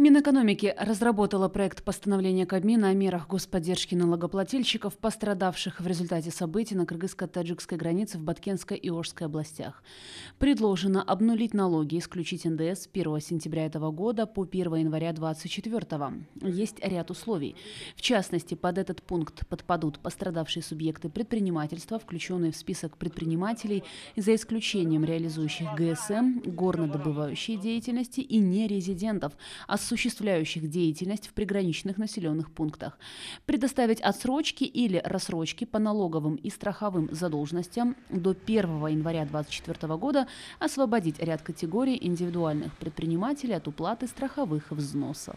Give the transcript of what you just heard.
Минэкономики разработала проект постановления Кабмина о мерах господдержки налогоплательщиков, пострадавших в результате событий на кыргызско-таджикской границе в Баткенской и Ожской областях. Предложено обнулить налоги, исключить НДС с 1 сентября этого года по 1 января 2024. Есть ряд условий. В частности, под этот пункт подпадут пострадавшие субъекты предпринимательства, включенные в список предпринимателей, за исключением реализующих ГСМ, горнодобывающей деятельности и нерезидентов, особенно осуществляющих деятельность в приграничных населенных пунктах, предоставить отсрочки или рассрочки по налоговым и страховым задолженностям до 1 января 2024 года, освободить ряд категорий индивидуальных предпринимателей от уплаты страховых взносов.